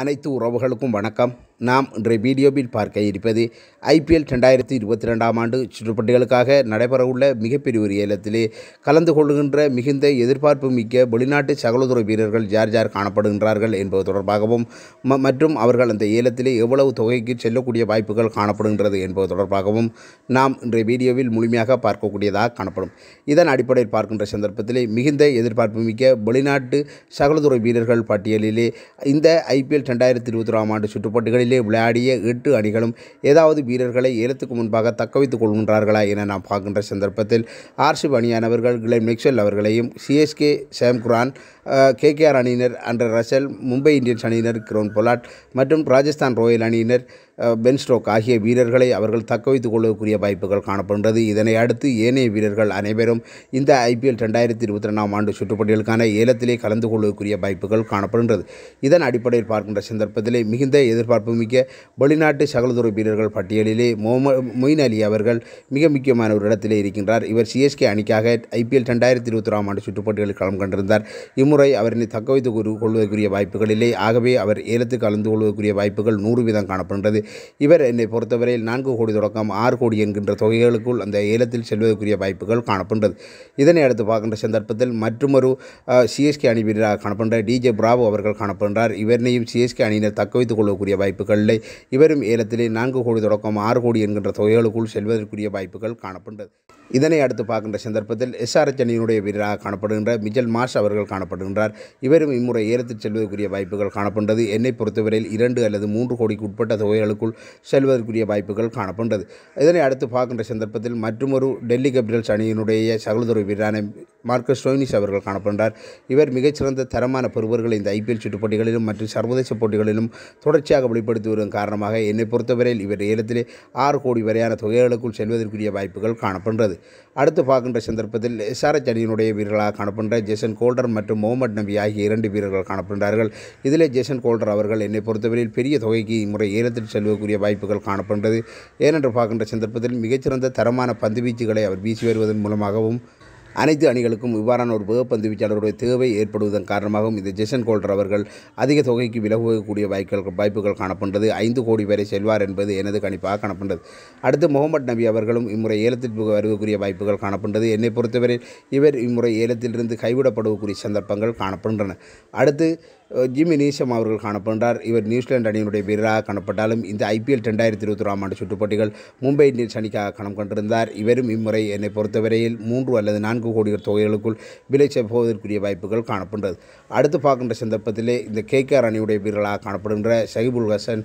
அனைத்து உறவுகளுக்கும் வணக்கம் நாம் இன்றைய வீடியோவில் பார்க்க இருப்பது ஐபிஎல் ரெண்டாயிரத்தி இருபத்தி ரெண்டாம் ஆண்டு சுற்றுப்பட்டிகளுக்காக நடைபெறவுள்ள மிகப்பெரிய ஒரு ஏலத்திலே கலந்து கொள்கின்ற மிகுந்த எதிர்பார்ப்பு மிக்க வெளிநாட்டு சகலதுறை வீரர்கள் ஜார் ஜார் காணப்படுகின்றார்கள் என்பது தொடர்பாகவும் மற்றும் அவர்கள் அந்த ஏலத்திலே எவ்வளவு தொகைக்கு செல்லக்கூடிய வாய்ப்புகள் காணப்படுகின்றது என்பது தொடர்பாகவும் நாம் இன்றைய வீடியோவில் முழுமையாக பார்க்கக்கூடியதாக காணப்படும் இதன் அடிப்படையில் பார்க்கின்ற சந்தர்ப்பத்திலே மிகுந்த எதிர்பார்ப்பு மிக்க வெளிநாட்டு சகலதுறை வீரர்கள் பட்டியலிலே இந்த ஐபிஎல் ஐபிஎல் ரெண்டாயிரத்தி இருபத்தொராம் ஆண்டு சுற்றுப்பட்டுகளிலே விளையாடிய எட்டு அணிகளும் ஏதாவது வீரர்களை ஏலத்துக்கு முன்பாக தக்கவைத்துக் கொள்கின்றார்களா என நாம் பார்க்கின்ற சந்தர்ப்பத்தில் ஆர்சிப் அணியானவர்கள் கிளென் மிக்சல் அவர்களையும் சிஎஸ்கே சேம் குரான் கேகேஆர் அணியினர் அண்டர் ரசல் மும்பை இந்தியன்ஸ் அணியினர் கிரோன் பொலாட் மற்றும் ராஜஸ்தான் ராயல் அணியினர் பென் ஸ்ட்ரோக் ஆகிய வீரர்களை அவர்கள் தக்க வைத்துக் கொள்வதற்குரிய வாய்ப்புகள் காணப்படுகிறது இதனை அடுத்து ஏனைய வீரர்கள் அனைவரும் இந்த ஐபிஎல் ரெண்டாயிரத்தி இருபத்தி ரெண்டாம் ஆண்டு சுற்றுப்பட்டியலுக்கான ஏலத்திலே கலந்து கொள்வதற்குரிய வாய்ப்புகள் காணப்படுகிறது இதன் அடிப்படையில் பார்க்கின்ற சந்தர்ப்பத்திலே மிகுந்த எதிர்பார்ப்பு மிக்க வெளிநாட்டு சகலதுறை வீரர்கள் பட்டியலிலே மொம மொயின் அலி அவர்கள் மிக முக்கியமான ஒரு இடத்திலே இருக்கின்றார் இவர் சிஎஸ்கே அணிக்காக ஐபிஎல் ரெண்டாயிரத்தி இருபத்தி ஆண்டு சுற்றுப்பட்டியலில் கலம் கண்டிருந்தார் இம்முறை அவரினை தக்க வைத்துக் கொள்வதற்குரிய வாய்ப்புகளிலே ஆகவே அவர் ஏலத்துக்கு கலந்து கொள்வதற்குரிய வாய்ப்புகள் நூறு வீதம் காணப்படுகிறது இவர் என்னை பொறுத்தவரையில் நான்கு கோடி தொடக்கம் ஆறு கோடி என்கின்ற தொகைகளுக்குள் அந்த ஏலத்தில் செல்வதற்குரிய வாய்ப்புகள் காணப்படுகிறது இதனை அடுத்து பார்க்கின்ற சந்தர்ப்பத்தில் மற்றொரு சிஎஸ்கே அணி வீரராக காணப்படுற டிஜே பிராவோ அவர்கள் காணப்படுகிறார் இவரையும் சிஎஸ்கே அணியினர் தக்க வைத்துக் கொள்ளக்கூடிய வாய்ப்புகளில் இவரும் ஏலத்திலே நான்கு கோடி தொடக்கம் ஆறு கோடி என்கின்ற தொகைகளுக்குள் செல்வதற்குரிய வாய்ப்புகள் காணப்படுகிறது இதனை அடுத்து பார்க்கின்ற சந்தர்ப்பத்தில் எஸ்ஆர்எச் அணியினுடைய வீரராக காணப்படுகின்ற மிஜல் மாஷ் அவர்கள் காணப்படுகின்றார் இவரும் இம்முறை ஏலத்தில் செல்வதற்குரிய வாய்ப்புகள் காணப்படுகிறது என்னை பொறுத்தவரையில் இரண்டு அல்லது மூன்று கோடிக்கு உட்பட்ட தொகைகளுக்கு பகுதிகளுக்குள் செல்வதற்குரிய வாய்ப்புகள் காணப்பட்டது இதனை அடுத்து பார்க்கின்ற சந்தர்ப்பத்தில் மற்றொரு டெல்லி கேபிட்டல்ஸ் அணியினுடைய சகோதர வீரரான மார்க்கஸ் ஸ்டோயினிஸ் அவர்கள் காணப்படுகிறார் இவர் மிகச்சிறந்த தரமான பெறுவர்களை இந்த ஐபிஎல் சுட்டுப் போட்டிகளிலும் மற்றும் சர்வதேச போட்டிகளிலும் தொடர்ச்சியாக வெளிப்படுத்தி வரும் காரணமாக என்னை பொறுத்தவரையில் இவர் ஏலத்திலே ஆறு கோடி வரையான தொகைகளுக்குள் செல்வதற்குரிய வாய்ப்புகள் காணப்படுகிறது அடுத்து பார்க்கின்ற சந்தர்ப்பத்தில் எஸ்ஆர்எச் அணியினுடைய வீரர்களாக காணப்படுகின்ற ஜெசன் கோல்டர் மற்றும் முகமது நபி ஆகிய இரண்டு வீரர்கள் காணப்படுகிறார்கள் இதிலே ஜேசன் கோல்டர் அவர்கள் என்னை பொறுத்தவரையில் பெரிய தொகைக்கு இம்முறை ஏலத்தில் செல்வதற்குரிய வாய்ப்புகள் காணப்படுகிறது ஏனென்று பார்க்கின்ற சந்தர்ப்பத்தில் மிகச்சிறந்த தரமான பந்து வீச்சுகளை அவர் வீசி வருவதன் மூலமாகவும் அனைத்து அணிகளுக்கும் இவ்வாறான ஒரு வேகப்பந்து வீச்சாளருடைய தேவை ஏற்படுவதன் காரணமாகவும் இந்த ஜெசன் கோல்டர் அவர்கள் அதிக தொகைக்கு விலகக்கூடிய வாய்ப்புகள் வாய்ப்புகள் காணப்பட்டது ஐந்து கோடி வரை செல்வார் என்பது எனது கணிப்பாக காணப்பட்டது அடுத்து முகமது நபி அவர்களும் இம்முறை ஏலத்திற்கு வருவக்கூடிய வாய்ப்புகள் காணப்பட்டது என்னை பொறுத்தவரை இவர் இம்முறை ஏலத்திலிருந்து கைவிடப்படுவக்கூடிய சந்தர்ப்பங்கள் காணப்படுகின்றன அடுத்து ஜிம்மி நீசம் அவர்கள் காணப்படுகிறார் இவர் நியூசிலாந்து அணியினுடைய வீரராக காணப்பட்டாலும் இந்த ஐபிஎல் ரெண்டாயிரத்தி ஒராம் ஆண்டு சுற்றுப்போட்டிகள் மும்பை இந்தியன்ஸ் அணிக்காக கணம் கண்டிருந்தார் இவரும் இம்முறை என்னை பொறுத்தவரையில் மூன்று அல்லது நான்கு கோடி தொகைகளுக்குள் விலை போவதற்குரிய வாய்ப்புகள் காணப்படுகிறது அடுத்து பார்க்கின்ற சந்தர்ப்பத்திலே இந்த கே கேஆர் அணியுடைய வீரர்களாக காணப்படுகின்ற சகிபுல் ஹசன்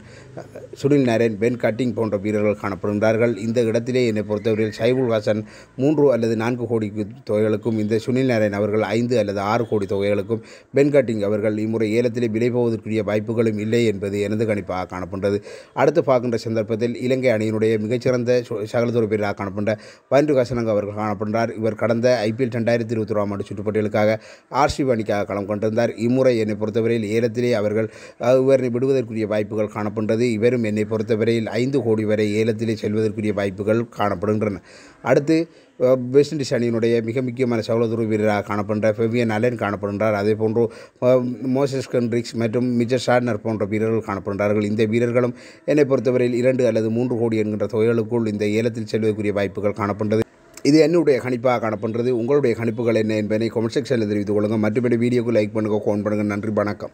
சுனில் நரேன் பென் கட்டிங் போன்ற வீரர்கள் காணப்படுகின்றார்கள் இந்த இடத்திலே என்னை பொறுத்தவரையில் சகிபுல் ஹசன் மூன்று அல்லது நான்கு கோடி தொகைகளுக்கும் இந்த சுனில் நரேன் அவர்கள் ஐந்து அல்லது ஆறு கோடி தொகைகளுக்கும் பென் கட்டிங் அவர்கள் இம்முறை ஏலத்திலே விலை போவதற்குரிய வாய்ப்புகளும் இல்லை என்பது எனது கணிப்பாக காணப்படுகிறது அடுத்து பார்க்கின்ற சந்தர்ப்பத்தில் இலங்கை அணியினுடைய மிகச்சிறந்த சகலதொரு பேராக காணப்படுற பண்டு கசனங்க அவர்கள் காணப்படுறார் இவர் கடந்த ஐபிஎல் ரெண்டாயிரத்தி இருபத்தி ஒராம் ஆண்டு சுற்றுப்பட்டியலுக்காக ஆர்சிபி அணிக்காக களம் கொண்டிருந்தார் இம்முறை என்னை பொறுத்தவரையில் ஏலத்திலே அவர்கள் இவரை விடுவதற்குரிய வாய்ப்புகள் காணப்படுகிறது இவரும் என்னை பொறுத்தவரையில் ஐந்து கோடி வரை ஏலத்திலே செல்வதற்குரிய வாய்ப்புகள் காணப்படுகின்றன அடுத்து வெஸ்ட் இண்டீஸ் அணியினுடைய மிக முக்கியமான சகோதர வீரராக காணப்படுகிறார் ஃபெவியன் அலன் காணப்படுகிறார் அதே போன்று மோசஸ் கன்ட்ரிக்ஸ் மற்றும் மிஜர் ஷார்னர் போன்ற வீரர்கள் காணப்படுகிறார்கள் இந்த வீரர்களும் என்னை பொறுத்தவரையில் இரண்டு அல்லது மூன்று கோடி என்கின்ற தொகைகளுக்குள் இந்த ஏலத்தில் செல்வதற்குரிய வாய்ப்புகள் காணப்படுகிறது இது என்னுடைய கணிப்பாக காணப்படுறது உங்களுடைய கணிப்புகள் என்ன என்பதை கொமெண்ட் செக்ஷனில் தெரிவித்துக் கொள்ளுங்கள் மற்றபடி வீடியோக்கு லைக் பண்ணுங்கள் ஃபோன் பண்ணுங்கள் நன்றி வணக்கம்